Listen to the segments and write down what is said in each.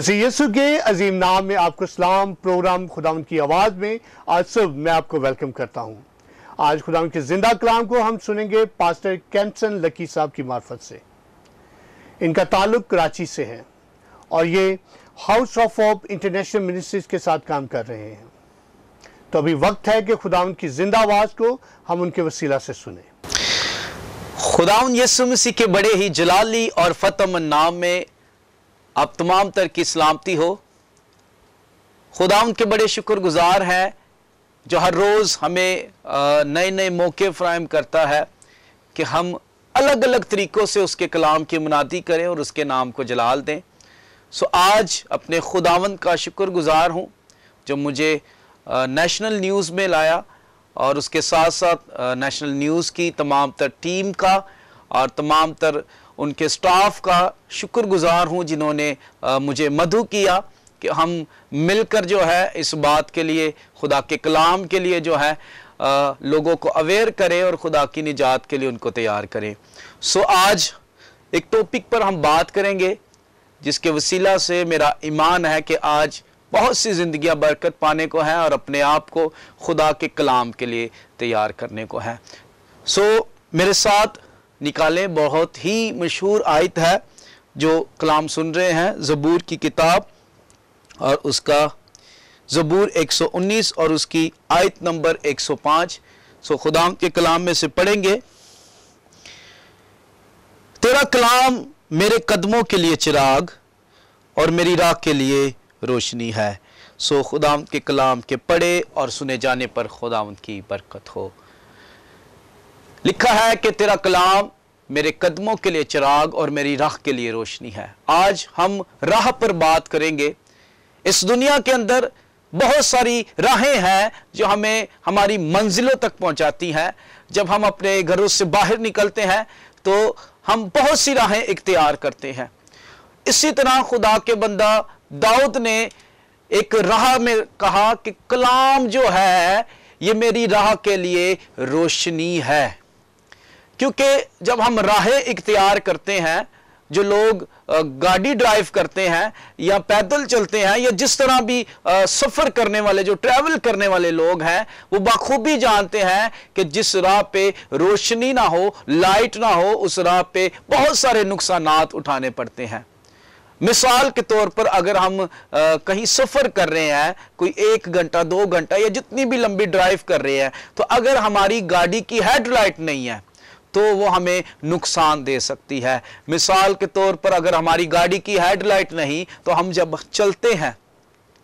मसीह यसु के अजीम नाम में आपको सलाम प्रोग्राम खुदा की आवाज़ में आज सब मैं आपको वेलकम करता हूँ आज खुदा के जिंदा कलाम को हम सुनेंगे पास्टर कैंसन लकी साहब की मार्फत से इनका ताल्लुक कराची से है और ये house of of international ministries के साथ काम कर रहे हैं तो अभी वक्त है कि खुदा की जिंदा आवाज़ को हम उनके वसीला से सुने खुदा यसु मसीह के बड़े ही जलाली और फतम नाम में आप तमाम तर की सलामती हो खुदा उनके बड़े शुक्रगुजार हैं जो हर रोज़ हमें नए नए मौके फ्राहम करता है कि हम अलग अलग तरीक़ों से उसके कलाम की मुनादी करें और उसके नाम को जलाल दें सो आज अपने खुदावंद का शुक्रगुजार हूँ जो मुझे नेशनल न्यूज़ में लाया और उसके साथ साथ नेशनल न्यूज़ की तमाम तर टीम का और तमाम तर उनके स्टाफ का शुक्रगुजार हूँ जिन्होंने मुझे मधु किया कि हम मिलकर जो है इस बात के लिए खुदा के कलाम के लिए जो है आ, लोगों को अवेयर करें और खुदा की निजात के लिए उनको तैयार करें सो आज एक टॉपिक पर हम बात करेंगे जिसके वसीला से मेरा ईमान है कि आज बहुत सी ज़िंदियाँ बरकत पाने को हैं और अपने आप को खुदा के कलाम के लिए तैयार करने को हैं सो मेरे साथ निकालें बहुत ही मशहूर आयत है जो कलाम सुन रहे हैं ज़बूर की किताब और उसका ज़बूर 119 और उसकी आयत नंबर 105 सो खुदाम के कलाम में से पढ़ेंगे तेरा कलाम मेरे कदमों के लिए चिराग और मेरी राह के लिए रोशनी है सो खुदाम के कलाम के पढ़े और सुने जाने पर खुदाम की बरकत हो लिखा है कि तेरा कलाम मेरे कदमों के लिए चिराग और मेरी राह के लिए रोशनी है आज हम राह पर बात करेंगे इस दुनिया के अंदर बहुत सारी राहें हैं जो हमें हमारी मंजिलों तक पहुंचाती हैं जब हम अपने घरों से बाहर निकलते हैं तो हम बहुत सी राहें इख्तियार करते हैं इसी तरह खुदा के बंदा दाऊद ने एक राह में कहा कि कलाम जो है ये मेरी राह के लिए रोशनी है क्योंकि जब हम राहें इख्तियार करते हैं जो लोग गाड़ी ड्राइव करते हैं या पैदल चलते हैं या जिस तरह भी सफ़र करने वाले जो ट्रैवल करने वाले लोग हैं वो बखूबी जानते हैं कि जिस राह पे रोशनी ना हो लाइट ना हो उस राह पे बहुत सारे नुकसान उठाने पड़ते हैं मिसाल के तौर पर अगर हम आ, कहीं सफ़र कर रहे हैं कोई एक घंटा दो घंटा या जितनी भी लंबी ड्राइव कर रहे हैं तो अगर हमारी गाड़ी की हेडलाइट नहीं है तो वो हमें नुकसान दे सकती है मिसाल के तौर पर अगर हमारी गाड़ी की हेडलाइट नहीं तो हम जब चलते हैं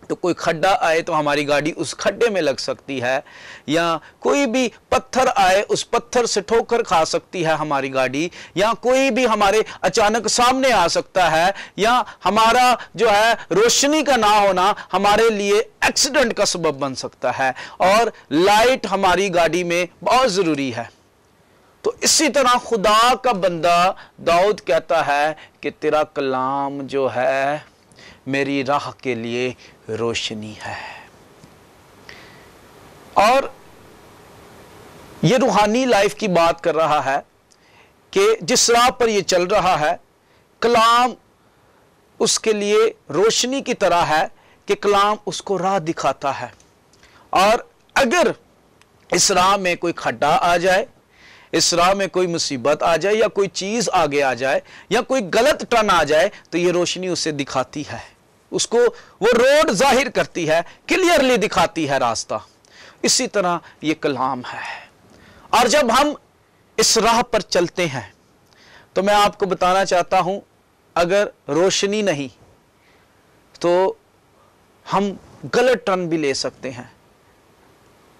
तो कोई खड्डा आए तो हमारी गाड़ी उस खड्डे में लग सकती है या कोई भी पत्थर आए उस पत्थर से ठोकर खा सकती है हमारी गाड़ी या कोई भी हमारे अचानक सामने आ सकता है या हमारा जो है रोशनी का ना होना हमारे लिए एक्सीडेंट का सबब बन सकता है और लाइट हमारी गाड़ी में बहुत ज़रूरी है तो इसी तरह खुदा का बंदा दाऊद कहता है कि तेरा कलाम जो है मेरी राह के लिए रोशनी है और ये रूहानी लाइफ की बात कर रहा है कि जिस राह पर ये चल रहा है कलाम उसके लिए रोशनी की तरह है कि कलाम उसको राह दिखाता है और अगर इस राह में कोई खड्डा आ जाए इस राह में कोई मुसीबत आ जाए या कोई चीज़ आगे आ जाए या कोई गलत टन आ जाए तो ये रोशनी उसे दिखाती है उसको वो रोड जाहिर करती है क्लियरली दिखाती है रास्ता इसी तरह ये कलाम है और जब हम इस राह पर चलते हैं तो मैं आपको बताना चाहता हूं अगर रोशनी नहीं तो हम गलत टर्न भी ले सकते हैं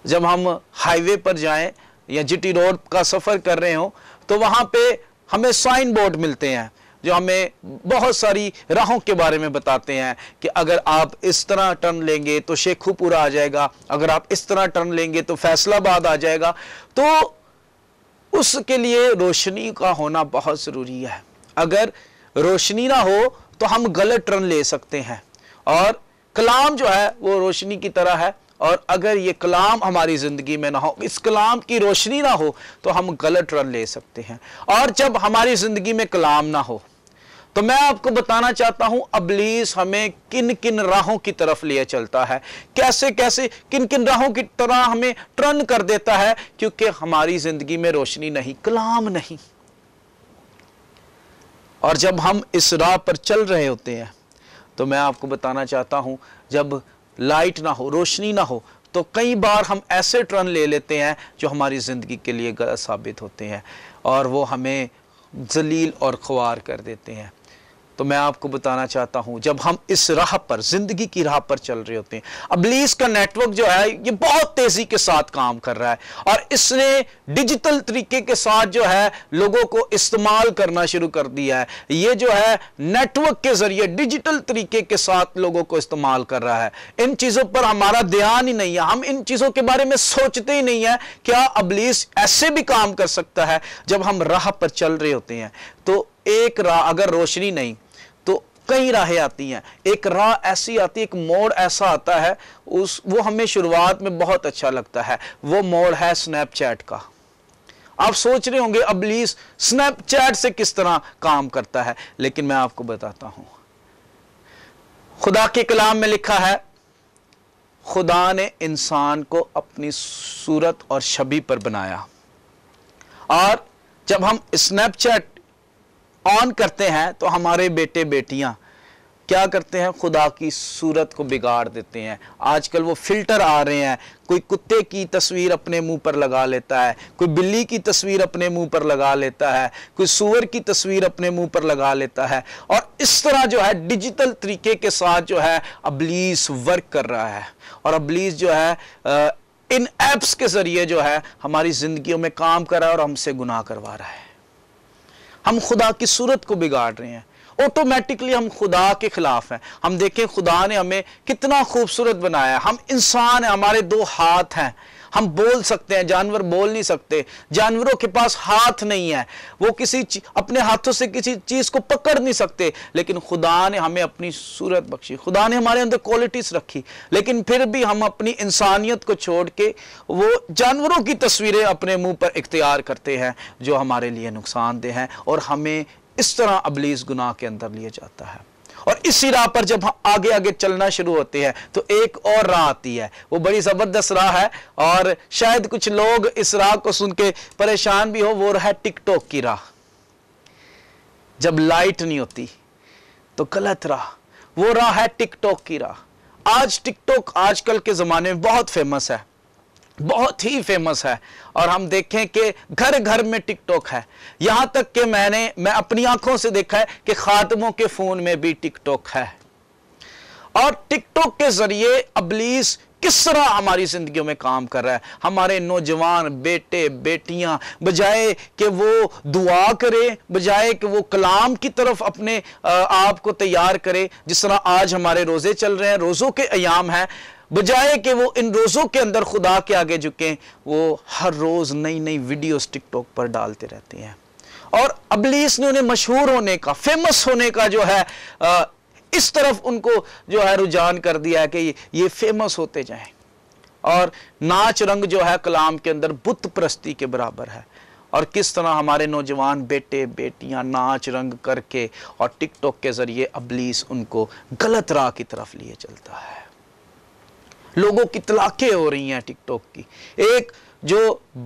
जब हम हाईवे पर जाएं या जीटी रोड का सफ़र कर रहे हो तो वहां पे हमें साइन बोर्ड मिलते हैं जो हमें बहुत सारी राहों के बारे में बताते हैं कि अगर आप इस तरह टर्न लेंगे तो शेखुपुरा आ जाएगा अगर आप इस तरह टर्न लेंगे तो फैसलाबाद आ जाएगा तो उसके लिए रोशनी का होना बहुत ज़रूरी है अगर रोशनी ना हो तो हम गलत टर्न ले सकते हैं और कलाम जो है वो रोशनी की तरह है और अगर ये कलाम हमारी ज़िंदगी में ना हो इस कलाम की रोशनी ना हो तो हम गलत रन ले सकते हैं और जब हमारी ज़िंदगी में कलाम ना हो तो मैं आपको बताना चाहता हूं अबलीस हमें किन किन राहों की तरफ लिए चलता है कैसे कैसे किन किन राहों की तरह हमें टर्न कर देता है क्योंकि हमारी ज़िंदगी में रोशनी नहीं कलाम नहीं और जब हम इस राह पर चल रहे होते हैं तो मैं आपको बताना चाहता हूं जब लाइट ना हो रोशनी ना हो तो कई बार हम ऐसे टर्न ले लेते हैं जो हमारी ज़िंदगी के लिए गलत साबित होते हैं और वो हमें जलील और ख्वार कर देते हैं तो मैं आपको बताना चाहता हूं जब हम इस राह पर जिंदगी की राह पर चल रहे होते हैं अबलीस का नेटवर्क जो है ये बहुत तेजी के साथ काम कर रहा है और इसने डिजिटल तरीके के साथ जो है लोगों को इस्तेमाल करना शुरू कर दिया है ये जो है नेटवर्क के जरिए डिजिटल तरीके के साथ लोगों को इस्तेमाल कर रहा है इन चीजों पर हमारा ध्यान ही नहीं है हम इन चीजों के बारे में सोचते ही नहीं है क्या अबलीस ऐसे भी काम कर सकता है जब हम राह पर चल रहे होते हैं तो एक राह अगर रोशनी नहीं कई राहें आती हैं एक राह ऐसी आती है एक मोड़ ऐसा आता है उस वो हमें शुरुआत में बहुत अच्छा लगता है वो मोड़ है स्नैपचैट का आप सोच रहे होंगे अबलीस स्नैपचैट से किस तरह काम करता है लेकिन मैं आपको बताता हूं खुदा के कलाम में लिखा है खुदा ने इंसान को अपनी सूरत और छवि पर बनाया और जब हम स्नैपचैट ऑन करते हैं तो हमारे बेटे बेटियां क्या करते हैं खुदा की सूरत को बिगाड़ देते हैं आजकल वो फिल्टर आ रहे हैं कोई कुत्ते की तस्वीर अपने मुंह पर लगा लेता है कोई बिल्ली की तस्वीर अपने मुंह पर लगा लेता है कोई सुअर की तस्वीर अपने मुंह पर लगा लेता है और इस तरह जो है डिजिटल तरीके के साथ जो है अबलीस वर्क कर रहा है और अबलीस जो है इन ऐप्स के ज़रिए जो है हमारी ज़िंदगियों में काम कर रहा है और हमसे गुनाह करवा रहा है हम खुदा की सूरत को बिगाड़ रहे हैं ऑटोमेटिकली हम खुदा के खिलाफ हैं हम देखें खुदा ने हमें कितना खूबसूरत बनाया हम इंसान हैं हमारे दो हाथ हैं हम बोल सकते हैं जानवर बोल नहीं सकते जानवरों के पास हाथ नहीं है वो किसी अपने हाथों से किसी चीज को पकड़ नहीं सकते लेकिन खुदा ने हमें अपनी सूरत बख्शी खुदा ने हमारे अंदर क्वालिटीज रखी लेकिन फिर भी हम अपनी इंसानियत को छोड़ के वो जानवरों की तस्वीरें अपने मुंह पर इख्तियार करते हैं जो हमारे लिए नुकसानदेह हैं और हमें इस तरह अबलीस गुनाह के अंदर लिए जाता है और इसी राह पर जब आगे आगे चलना शुरू होते हैं तो एक और राह आती है वो बड़ी ज़बरदस्त राह है और शायद कुछ लोग इस राह को सुन के परेशान भी हो वो है टिकटॉक की राह जब लाइट नहीं होती तो गलत राह वो राह है टिकटॉक की राह आज टिकटॉक आजकल के ज़माने में बहुत फेमस है बहुत ही फेमस है और हम देखें कि घर घर में टिकटॉक है यहां तक कि मैंने मैं अपनी आंखों से देखा है कि खादमों के फ़ोन में भी टिकटॉक है और टिकटॉक के ज़रिए अबलीस किस तरह हमारी जिंदगी में काम कर रहा है हमारे नौजवान बेटे बेटियां बजाय कि वो दुआ करें बजाय कि वो कलाम की तरफ अपने आप को तैयार करें जिस तरह आज हमारे रोज़े चल रहे हैं रोज़ों के अयाम हैं बजाय कि वो इन रोज़ों के अंदर खुदा के आगे झुके वो हर रोज़ नई नई वीडियोस टिकटॉक पर डालते रहते हैं और अबलीस ने उन्हें मशहूर होने का फेमस होने का जो है इस तरफ उनको जो है रुझान कर दिया है कि ये फेमस होते जाएं और नाच रंग जो है कलाम के अंदर बुत प्रस्ती के बराबर है और किस तरह हमारे नौजवान बेटे बेटियां नाच रंग करके और टिकटॉक के ज़रिए अबलीस उनको गलत राह की तरफ लिए चलता है लोगों की तलाकें हो रही हैं टिकटॉक की एक जो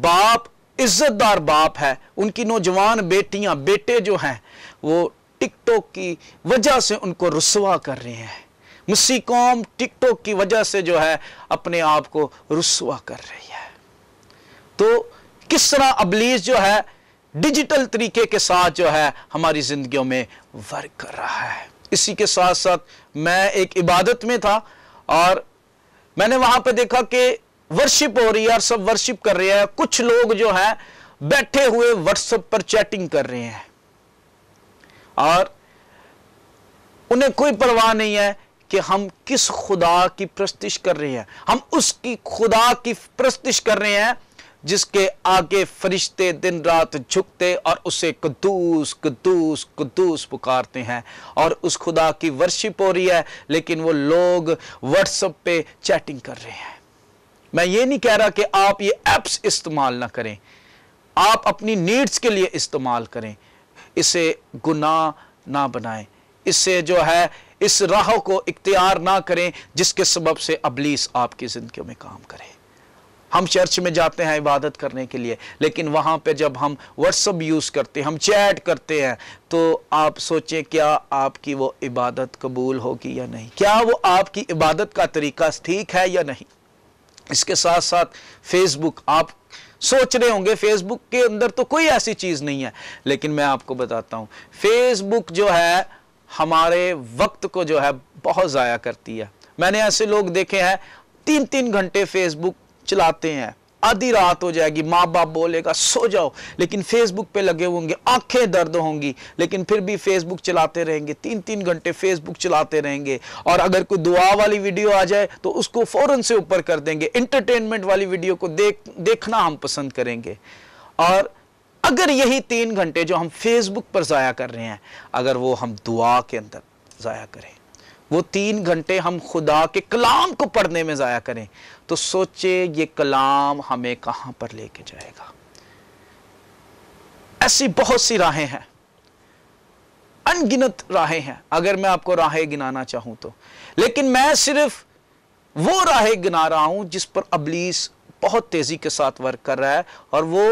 बाप इज्जतदार बाप है उनकी नौजवान बेटियां बेटे जो हैं वो टिकटॉक की वजह से उनको रसवा कर रहे हैं मुसी कौम टिकटॉक की वजह से जो है अपने आप को रसवा कर रही है तो किस तरह अबलीस जो है डिजिटल तरीके के साथ जो है हमारी जिंदगियों में वर्क कर रहा है इसी के साथ साथ मैं एक इबादत में था और मैंने वहां पे देखा कि वर्शिप हो रही है और सब वर्शिप कर रहे हैं कुछ लोग जो है बैठे हुए व्हाट्सएप पर चैटिंग कर रहे हैं और उन्हें कोई परवाह नहीं है कि हम किस खुदा की प्रस्तिश कर रहे हैं हम उसकी खुदा की प्रस्तिश कर रहे हैं जिसके आगे फरिश्ते दिन रात झुकते और उसे कद्दूस कद्दूस कदूस पुकारते हैं और उस खुदा की वर्शिप हो रही है लेकिन वो लोग व्हाट्सएप पे चैटिंग कर रहे हैं मैं ये नहीं कह रहा कि आप ये ऐप्स इस्तेमाल ना करें आप अपनी नीड्स के लिए इस्तेमाल करें इसे गुनाह ना बनाएं इससे जो है इस राह को इख्तियार ना करें जिसके सबब से अबलीस आपकी ज़िंदगी में काम करें हम चर्च में जाते हैं इबादत करने के लिए लेकिन वहां पे जब हम व्हाट्सअप यूज़ करते हैं हम चैट करते हैं तो आप सोचें क्या आपकी वो इबादत कबूल होगी या नहीं क्या वो आपकी इबादत का तरीका ठीक है या नहीं इसके साथ साथ फेसबुक आप सोच रहे होंगे फेसबुक के अंदर तो कोई ऐसी चीज़ नहीं है लेकिन मैं आपको बताता हूं फेसबुक जो है हमारे वक्त को जो है बहुत ज़ाया करती है मैंने ऐसे लोग देखे हैं तीन तीन घंटे फेसबुक चलाते हैं आधी रात हो जाएगी माँ बाप बोलेगा सो जाओ लेकिन फेसबुक पे लगे होंगे आंखें दर्द होंगी लेकिन फिर भी फेसबुक चलाते रहेंगे तीन तीन घंटे फेसबुक चलाते रहेंगे और अगर कोई दुआ वाली वीडियो आ जाए तो उसको फ़ौरन से ऊपर कर देंगे इंटरटेनमेंट वाली वीडियो को देख देखना हम पसंद करेंगे और अगर यही तीन घंटे जो हम फेसबुक पर ज़ाया कर रहे हैं अगर वो हम दुआ के अंदर ज़ाया करें वो तीन घंटे हम खुदा के कलाम को पढ़ने में ज़ाया करें तो सोचे ये कलाम हमें कहाँ पर लेके जाएगा ऐसी बहुत सी राहें हैं अनगिनत राहें हैं अगर मैं आपको राहें गिनाना चाहूं तो लेकिन मैं सिर्फ वो राहें गिना रहा हूं जिस पर अबलीस बहुत तेज़ी के साथ वर्क कर रहा है और वो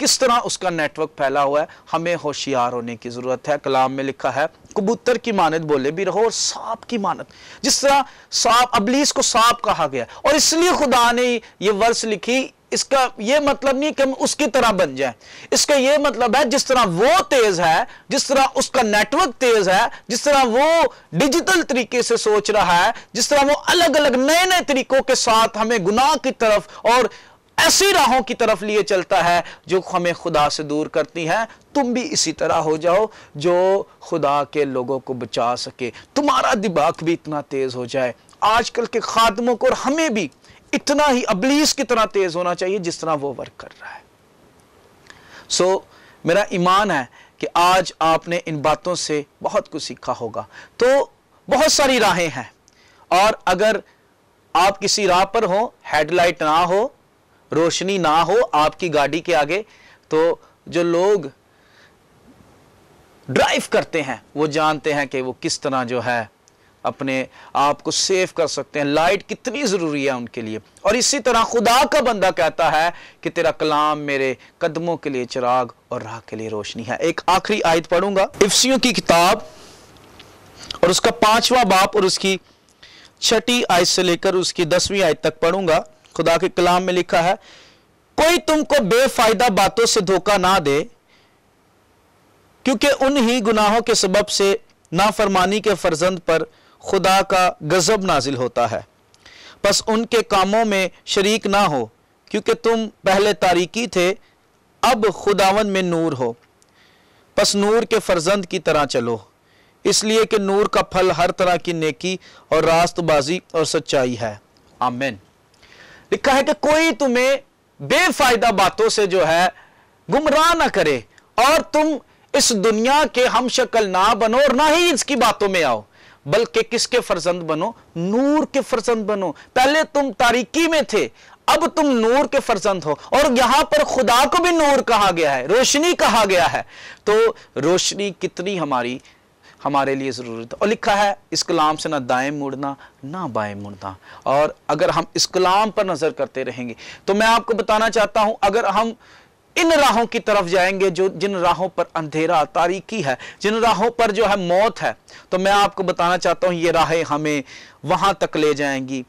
किस तरह उसका नेटवर्क फैला हुआ है हमें होशियार होने की ज़रूरत है कलाम में लिखा है कबूतर की मानत बोले भी रहो और सांप की मानत जिस तरह सांप अबलीस को सांप कहा गया और इसलिए खुदा ने ये वर्ष लिखी इसका ये मतलब नहीं कि हम उसकी तरह बन जाए इसका ये मतलब है जिस तरह वो तेज है जिस तरह उसका नेटवर्क तेज है जिस तरह वो डिजिटल तरीके से सोच रहा है जिस तरह वो अलग अलग नए नए तरीकों के साथ हमें गुनाह की तरफ और ऐसी राहों की तरफ लिए चलता है जो हमें खुदा से दूर करती हैं तुम भी इसी तरह हो जाओ जो खुदा के लोगों को बचा सके तुम्हारा दिमाग भी इतना तेज़ हो जाए आजकल के खादमों को और हमें भी इतना ही अबलीस की तरह तेज़ होना चाहिए जिस तरह वो वर्क कर रहा है सो so, मेरा ईमान है कि आज आपने इन बातों से बहुत कुछ सीखा होगा तो बहुत सारी राहें हैं और अगर आप किसी राह पर हो हेडलाइट ना हो रोशनी ना हो आपकी गाड़ी के आगे तो जो लोग ड्राइव करते हैं वो जानते हैं कि वो किस तरह जो है अपने आप को सेव कर सकते हैं लाइट कितनी ज़रूरी है उनके लिए और इसी तरह खुदा का बंदा कहता है कि तेरा कलाम मेरे कदमों के लिए चिराग और राह के लिए रोशनी है एक आखिरी आयत पढ़ूंगा इफ्सियों की किताब और उसका पांचवा बाप और उसकी छठी आयत से लेकर उसकी दसवीं आयत तक पढ़ूंगा खुदा के कलाम में लिखा है कोई तुमको बेफायदा बातों से धोखा ना दे क्योंकि ही गुनाहों के सबब से नाफरमानी के फर्जंद पर खुदा का गजब नाजिल होता है बस उनके कामों में शरीक ना हो क्योंकि तुम पहले तारीकी थे अब खुदावन में नूर हो बस नूर के फर्जंद की तरह चलो इसलिए कि नूर का फल हर तरह की नेकी और रास्तबाजी और सच्चाई है आमिन लिखा है कि कोई तुम्हें बेफायदा बातों से जो है गुमराह ना करे और तुम इस दुनिया के हम शक्ल ना बनो और ना ही इसकी बातों में आओ बल्कि किसके फर्जंद बनो नूर के फर्जंद बनो पहले तुम तारीकी में थे अब तुम नूर के फर्जंद हो और यहां पर खुदा को भी नूर कहा गया है रोशनी कहा गया है तो रोशनी कितनी हमारी हमारे लिए ज़रूरत है और लिखा है इस कलाम से ना दाएं मुड़ना ना बाएं मुड़ना और अगर हम इस कलाम पर नज़र करते रहेंगे तो मैं आपको बताना चाहता हूँ अगर हम इन राहों की तरफ जाएंगे जो जिन राहों पर अंधेरा तारीकी है जिन राहों पर जो है मौत है तो मैं आपको बताना चाहता हूँ ये राहें हमें वहाँ तक ले जाएंगी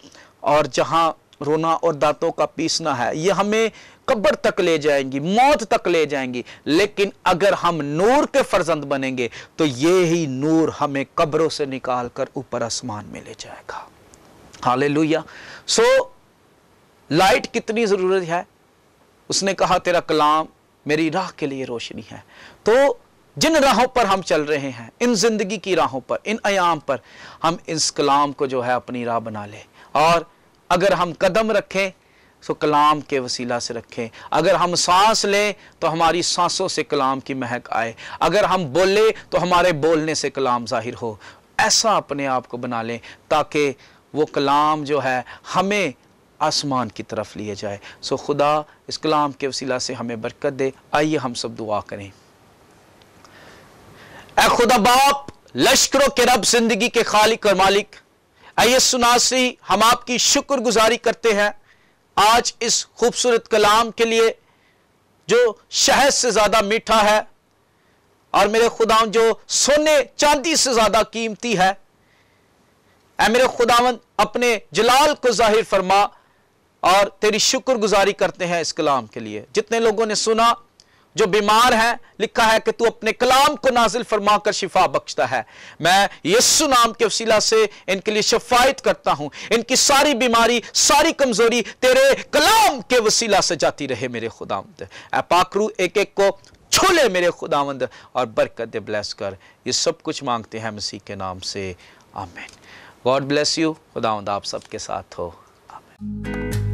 और जहाँ रोना और दांतों का पीसना है ये हमें कब्र तक ले जाएंगी मौत तक ले जाएंगी लेकिन अगर हम नूर के फर्जंद बनेंगे तो ये ही नूर हमें कब्रों से निकाल कर ऊपर आसमान में ले जाएगा हाले सो लाइट कितनी ज़रूरत है उसने कहा तेरा कलाम मेरी राह के लिए रोशनी है तो जिन राहों पर हम चल रहे हैं इन ज़िंदगी की राहों पर इन आयाम पर हम इस कलाम को जो है अपनी राह बना ले और अगर हम कदम रखें सो कलाम के वसीला से रखें अगर हम सांस लें तो हमारी सांसों से कलाम की महक आए अगर हम बोले तो हमारे बोलने से कलाम ज़ाहिर हो ऐसा अपने आप को बना लें ताकि वो कलाम जो है हमें आसमान की तरफ लिए जाए सो खुदा इस कलाम के वसीला से हमें बरकत दे आइए हम सब दुआ करें ऐ खुदा बाप लश्करों के रब जिंदगी के खालिक और मालिक ए सुनासी हम आपकी शुक्रगुजारी करते हैं आज इस खूबसूरत कलाम के लिए जो शहद से ज़्यादा मीठा है और मेरे खुदावन जो सोने चांदी से ज़्यादा कीमती है ऐ मेरे खुदावन अपने जलाल को जाहिर फरमा और तेरी शुक्रगुजारी करते हैं इस कलाम के लिए जितने लोगों ने सुना जो बीमार हैं लिखा है कि तू अपने कलाम को नाजिल फरमा कर शिफा बख्शता है मैं यस्सु नाम के वसीला से इनके लिए शफायत करता हूं इनकी सारी बीमारी सारी कमजोरी तेरे कलाम के वसीला से जाती रहे मेरे खुदामद पाखरू एक एक को छोले मेरे खुदामंद और बरकत ब्लेस कर ये सब कुछ मांगते हैं मसीह के नाम से आमेन गॉड ब्लेस यू खुदावंद आप सबके साथ हो आमेन